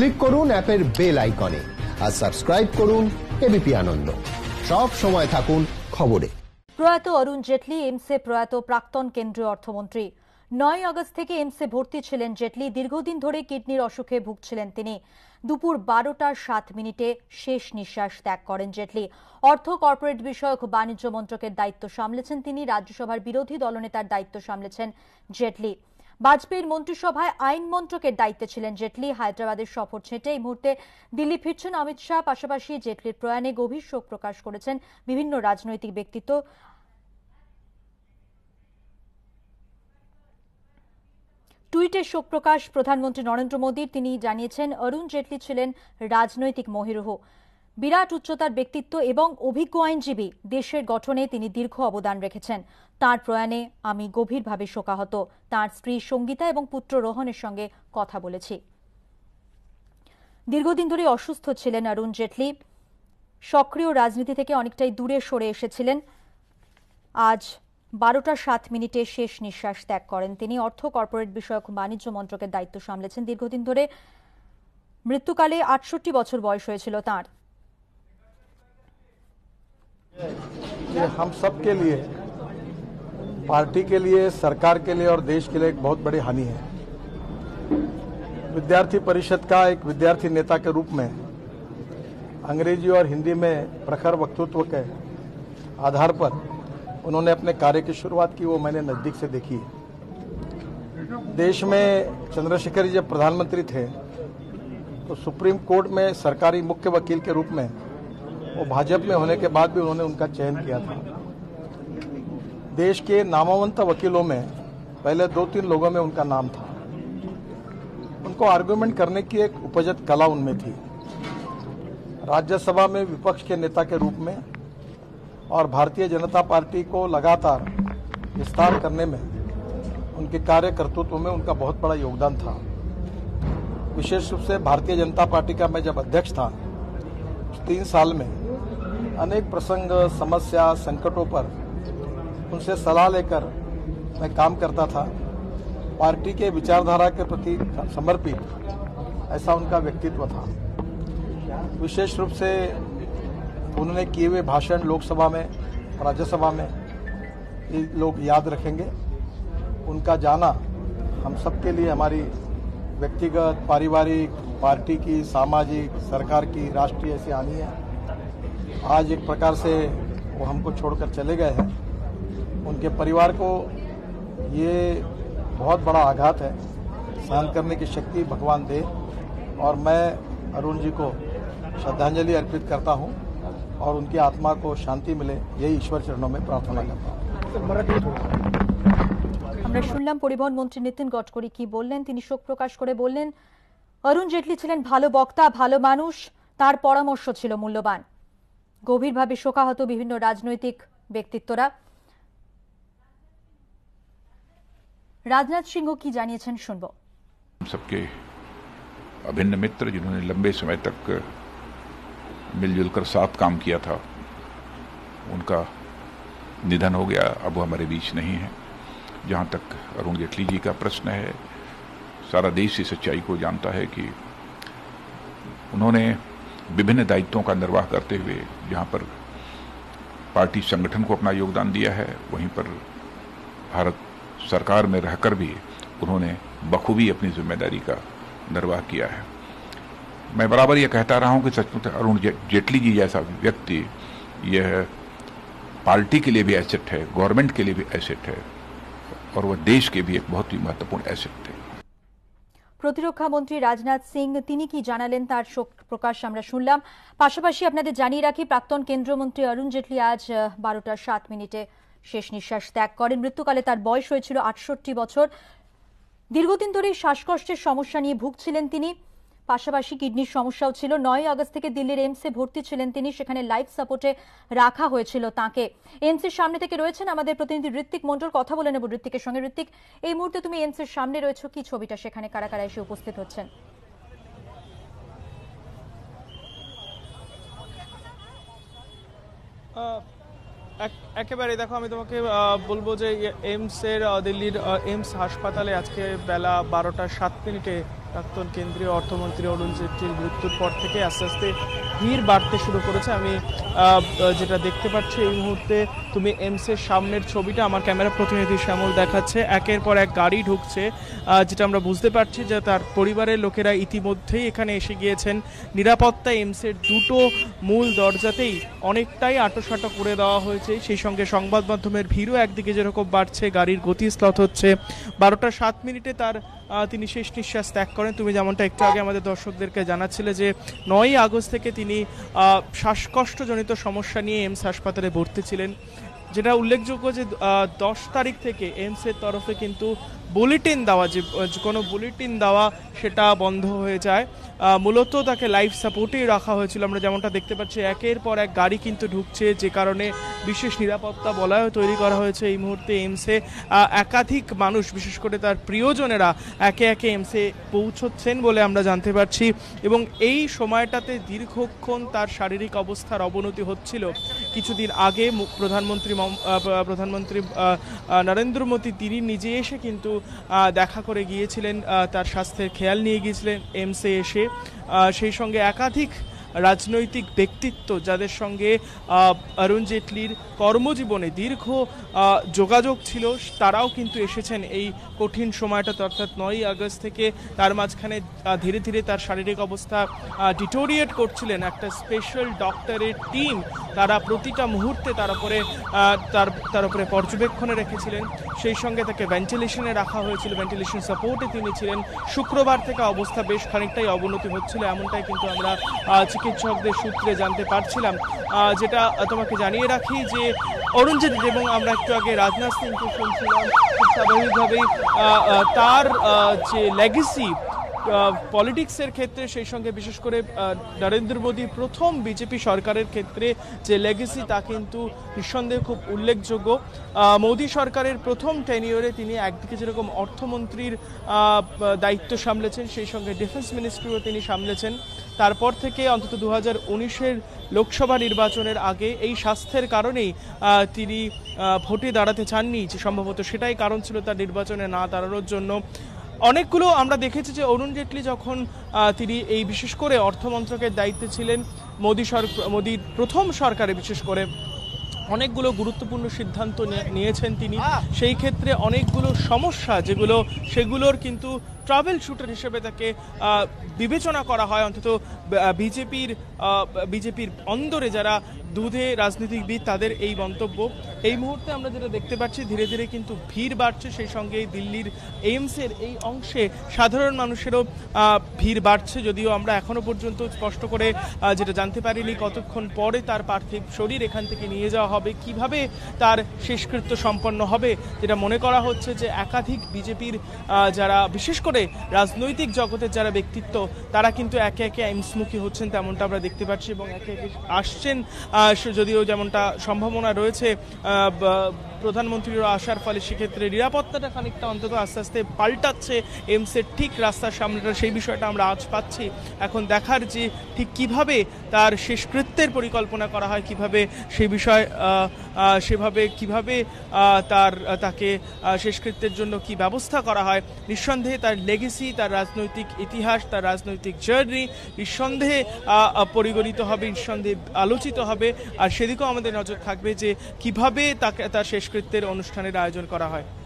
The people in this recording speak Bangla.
ক্লিক করুন অ্যাপের বেল আইকনে আর সাবস্ক্রাইব করুন এবিপি আনন্দ সব সময় থাকুন খবরে প্রয়াত অরুণ জেটলি এমসে প্রয়াত প্রাক্তন কেন্দ্রীয় অর্থমন্ত্রী নয় আগস্ট থেকে এমসে ভর্তি ছিলেন জেটলি দীর্ঘদিন ধরে কিডনির অসুখে ভুগছিলেন তিনি দুপুর বারোটার সাত মিনিটে শেষ নিঃশ্বাস ত্যাগ করেন জেটলি অর্থ কর্পোরেট বিষয়ক বাণিজ্য মন্ত্রকের দায়িত্ব সামলেছেন তিনি রাজ্যসভার বিরোধী দলনেতার দায়িত্ব সামলেছেন জেটলি বাজপেয়ীর মন্ত্রিসভায় আইন মন্ত্রকের দায়িত্বে ছিলেন জেটলি হায়দ্রাবাদের সফর ছেটে এই মুহূর্তে দিল্লি ফিরছেন অমিত শাহ পাশাপাশি জেটলির প্রয়াণে গভীর শোক প্রকাশ করেছেন বিভিন্ন রাজনৈতিক ব্যক্তিত্ব টুইটে শোক প্রকাশ প্রধানমন্ত্রী নরেন্দ্র মোদীর তিনি জানিয়েছেন অরুণ জেটলি ছিলেন রাজনৈতিক মহিরুহ বিরাট উচ্চতার ব্যক্তিত্ব এবং অভিজ্ঞ আইনজীবী দেশের গঠনে তিনি দীর্ঘ অবদান রেখেছেন তার প্রয়াণে আমি গভীরভাবে শোকাহত তার স্ত্রী সঙ্গীতা এবং পুত্র রোহনের সঙ্গে কথা বলেছি দীর্ঘদিন ধরে অসুস্থ ছিলেন অরুণ জেটলি সক্রিয় রাজনীতি থেকে অনেকটাই দূরে সরে এসেছিলেন আজ বারোটা সাত মিনিটে শেষ নিঃশ্বাস ত্যাগ করেন তিনি অর্থ কর্পোরেট বিষয়ক বাণিজ্য মন্ত্রকের দায়িত্ব সামলেছেন দীর্ঘদিন ধরে মৃত্যুকালে আটষট্টি বছর বয়স হয়েছিল তাঁর ये हम सब के लिए पार्टी के लिए सरकार के लिए और देश के लिए एक बहुत बड़ी हानि है विद्यार्थी परिषद का एक विद्यार्थी नेता के रूप में अंग्रेजी और हिंदी में प्रखर वक्तृत्व के आधार पर उन्होंने अपने कार्य की शुरुआत की वो मैंने नज़दीक से देखी है देश में चंद्रशेखर जी जब प्रधानमंत्री थे तो सुप्रीम कोर्ट में सरकारी मुख्य वकील के रूप में वो भाजपा में होने के बाद भी उन्होंने उनका चयन किया था देश के नामवंत वकीलों में पहले दो तीन लोगों में उनका नाम था उनको आर्ग्यूमेंट करने की एक उपजत कला उनमें थी राज्यसभा में विपक्ष के नेता के रूप में और भारतीय जनता पार्टी को लगातार विस्तार करने में उनके कार्यकर्तृत्व में उनका बहुत बड़ा योगदान था विशेष रूप से भारतीय जनता पार्टी का मैं जब अध्यक्ष था तीन साल में अनेक प्रसंग समस्या संकटों पर उनसे सलाह लेकर मैं काम करता था पार्टी के विचारधारा के प्रति समर्पित ऐसा उनका व्यक्तित्व था विशेष रूप से उन्होंने किए हुए भाषण लोकसभा में राज्यसभा में ये लोग याद रखेंगे उनका जाना हम सबके लिए हमारी व्यक्तिगत पारिवारिक पार्टी की सामाजिक सरकार की राष्ट्रीय ऐसी आनी है आज एक प्रकार से वो हमको छोड़कर चले गए हैं उनके परिवार को ये बहुत बड़ा आघात है सहन करने की शक्ति भगवान दे और मैं अरुण जी को श्रद्धांजलि अर्पित करता हूँ और उनकी आत्मा को शांति मिले यही ईश्वर चरणों में प्रार्थना करता हूँ আমরা শুনলাম পরিবহন মন্ত্রী নীতিন গডকরি কি বললেন তিনি শোক প্রকাশ করে বললেন অরুণ জেটলি ছিলেন ভালো বক্তা ভালো মানুষ তার পরামর্শ ছিল মূল্যবান গভীরভাবে শোকাহত विभिन्न राजनैतिक ব্যক্তিত্বরা राजनाथ सिंह की जानिए सुनब सबके अभिन्न मित्र जिन्होंने लंबे समय तक मिलजुल कर साथ काम किया था उनका निधन हो गया अब वो हमारे बीच नहीं है जहाँ तक अरुण जेटली जी का प्रश्न है सारा देश इस सच्चाई को जानता है कि उन्होंने विभिन्न दायित्वों का निर्वाह करते हुए जहाँ पर पार्टी संगठन को अपना योगदान दिया है वहीं पर भारत सरकार में रहकर भी उन्होंने बखूबी अपनी जिम्मेदारी का निर्वाह किया है मैं बराबर यह कहता रहा हूँ कि सचमुच अरुण जेटली जी जैसा व्यक्ति यह पार्टी के लिए भी एसेट है गवर्नमेंट के लिए भी एसेट है और वह देश के भी एक बहुत ही महत्वपूर्ण एसेट थे প্রতিরক্ষা মন্ত্রী রাজনাথ সিং তিনি কি জানালেন তার শোক প্রকাশ আমরা শুনলাম পাশাপাশি আপনাদের জানিয়ে রাখি প্রাক্তন কেন্দ্রমন্ত্রী অরুণ জেটলি আজ বারোটা সাত মিনিটে শেষ নিঃশ্বাস ত্যাগ করেন মৃত্যুকালে তার বয়স হয়েছিল আটষট্টি বছর দীর্ঘদিন ধরে শ্বাসকষ্টের সমস্যা নিয়ে ভুগছিলেন তিনি পাশাপাশি কিডনির সমস্যাও ছিল নয় আগস্ট থেকে দিল্লির এমসে ভর্তি ছিলেন তিনি সেখানে লাইফ সাপোর্টে রাখা হয়েছিল তাকে এমসির সামনে থেকে রয়েছেন আমাদের প্রতিনিধি ঋত্বিক মন্ডল কথা বলে নেব ঋত্বিকের সঙ্গে ঋত্বিক এই মুহূর্তে তুমি এমসির সামনে রয়েছো কি ছবিটা সেখানে কারা কারা এসে উপস্থিত হচ্ছেন একেবারে দেখো আমি তোমাকে বলবো যে এমসের দিল্লির এমস হাসপাতালে আজকে বেলা বারোটা সাত মিনিটে প্রাক্তন কেন্দ্রীয় অর্থমন্ত্রী অরুণ জেটলির মৃত্যুর পর থেকে আস্তে আস্তে ভিড় বাড়তে শুরু করেছে আমি যেটা দেখতে পাচ্ছি এই মুহূর্তে তুমি এমসের সামনের ছবিটা আমার ক্যামেরা প্রতিনিধি শ্যামল দেখাচ্ছে একের পর এক গাড়ি ঢুকছে যেটা আমরা বুঝতে পারছি যে তার পরিবারের লোকেরা ইতিমধ্যেই এখানে এসে গিয়েছেন নিরাপত্তা এমসের দুটো মূল দরজাতেই অনেকটাই আটোসাটো করে দেওয়া হয়েছে সেই সঙ্গে সংবাদ মাধ্যমের ভিড়ও একদিকে যেরকম বাড়ছে গাড়ির গতি শ্লথ হচ্ছে বারোটা সাত মিনিটে তার তিনি শেষ নিঃশ্বাস ত্যাগ করেন তুমি যেমনটা একটু আগে আমাদের দর্শকদেরকে জানাচ্ছিলে যে নয়ই আগস্ট থেকে তিনি শ্বাসকষ্টজনিত সমস্যা নিয়ে এমস হাসপাতালে ভর্তি ছিলেন যেটা উল্লেখযোগ্য যে দশ তারিখ থেকে এমসের তরফে কিন্তু বুলেটিন দেওয়া যে কোনো বুলেটিন দেওয়া সেটা বন্ধ হয়ে যায় মূলত তাকে লাইফ সাপোর্টেই রাখা হয়েছিল আমরা যেমনটা দেখতে পাচ্ছি একের পর এক গাড়ি কিন্তু ঢুকছে যে কারণে বিশেষ নিরাপত্তা বলয় তৈরি করা হয়েছে এই মুহূর্তে এমসে একাধিক মানুষ বিশেষ করে তার প্রিয়জনেরা একে একে এমসে পৌঁছচ্ছেন বলে আমরা জানতে পারছি এবং এই সময়টাতে দীর্ঘক্ষণ তার শারীরিক অবস্থার অবনতি হচ্ছিল কিছুদিন আগে প্রধানমন্ত্রী প্রধানমন্ত্রী নরেন্দ্র মোদী তিনি নিজে এসে কিন্তু দেখা করে গিয়েছিলেন তার স্বাস্থ্যের খেয়াল নিয়ে গিয়েছিলেন এমসে এসে সেই সঙ্গে একাধিক রাজনৈতিক ব্যক্তিত্ব যাদের সঙ্গে অরুণ জেটলির কর্মজীবনে দীর্ঘ যোগাযোগ ছিল তারাও কিন্তু এসেছেন এই কঠিন সময়টাতে অর্থাৎ নয়ই আগস্ট থেকে তার মাঝখানে ধীরে ধীরে তার শারীরিক অবস্থা ডিটোরিয়েট করছিলেন একটা স্পেশাল ডক্টরের টিম তারা প্রতিটা মুহূর্তে তার উপরে তার তার উপরে পর্যবেক্ষণে রেখেছিলেন সেই সঙ্গে তাকে ভেন্টিলেশনে রাখা হয়েছিল ভেন্টিলেশন সাপোর্টে তিনি ছিলেন শুক্রবার থেকে অবস্থা বেশ খানিকটাই অবনতি হচ্ছিল এমনটাই কিন্তু আমরা চিকিৎসকদের সূত্রে জানতে পারছিলাম যেটা তোমাকে জানিয়ে রাখি যে অরুণজিৎ এবং আমরা একটু আগে রাজনাথ সিংকে শুনছিলাম স্বাভাবিকভাবেই তার যে লেগেসি পলিটিক্সের ক্ষেত্রে সেই সঙ্গে বিশেষ করে নরেন্দ্র মোদী প্রথম বিজেপি সরকারের ক্ষেত্রে যে লেগেসি তা কিন্তু নিঃসন্দেহে খুব উল্লেখযোগ্য মোদী সরকারের প্রথম টেনিওরে তিনি একদিকে যেরকম অর্থমন্ত্রীর দায়িত্ব সামলেছেন সেই সঙ্গে ডিফেন্স মিনিস্ট্রিও তিনি সামলেছেন তারপর থেকে অন্তত দু হাজার লোকসভা নির্বাচনের আগে এই স্বাস্থ্যের কারণেই তিনি ভোটে দাঁড়াতে চাননি যে সম্ভবত সেটাই কারণ ছিল তার নির্বাচনে না দাঁড়ানোর জন্য অনেকগুলো আমরা দেখেছি যে অরুণ জেটলি যখন তিনি এই বিশেষ করে অর্থমন্ত্রকের দায়িত্বে ছিলেন মোদী সর মোদীর প্রথম সরকারে বিশেষ করে অনেকগুলো গুরুত্বপূর্ণ সিদ্ধান্ত নিয়েছেন তিনি সেই ক্ষেত্রে অনেকগুলো সমস্যা যেগুলো সেগুলোর কিন্তু ট্রাভেল শুটার হিসেবে তাকে বিবেচনা করা হয় অন্তত বিজেপির বিজেপির অন্দরে যারা দুধে রাজনীতিবিদ তাদের এই মন্তব্য এই মুহূর্তে আমরা যেটা দেখতে পাচ্ছি ধীরে ধীরে কিন্তু ভিড় বাড়ছে সেই সঙ্গে দিল্লির এইমসের এই অংশে সাধারণ মানুষেরও ভিড় বাড়ছে যদিও আমরা এখনো পর্যন্ত স্পষ্ট করে যেটা জানতে পারিনি কতক্ষণ পরে তার পার্থিব শরীর এখান থেকে নিয়ে যাওয়া হবে কিভাবে তার শেষকৃত্য সম্পন্ন হবে যেটা মনে করা হচ্ছে যে একাধিক বিজেপির যারা বিশেষ করে করে রাজনৈতিক জগতের যারা ব্যক্তিত্ব তারা কিন্তু একে একে এইমসমুখী হচ্ছেন তেমনটা আমরা দেখতে পাচ্ছি এবং একে একে আসছেন যদিও যেমনটা সম্ভাবনা রয়েছে প্রধানমন্ত্রীরা আসার ফলে সেক্ষেত্রে নিরাপত্তাটা খানিকটা অন্তত আস্তে আস্তে পাল্টাচ্ছে এমসের ঠিক রাস্তার সামনেটা সেই বিষয়টা আমরা আজ পাচ্ছি এখন দেখার যে ঠিক কিভাবে তার শেষকৃত্যের পরিকল্পনা করা হয় কিভাবে সে বিষয় সেভাবে কিভাবে তার তাকে শেষকৃত্যের জন্য কি ব্যবস্থা করা হয় নিঃসন্দেহে তার লেগেসি তার রাজনৈতিক ইতিহাস তার রাজনৈতিক জার্নি নিঃসন্দেহে পরিগণিত হবে নিঃসন্দেহে আলোচিত হবে আর সেদিকেও আমাদের নজর থাকবে যে কিভাবে তাকে তার শেষ শেষকৃত্যের অনুষ্ঠানের আয়োজন করা হয়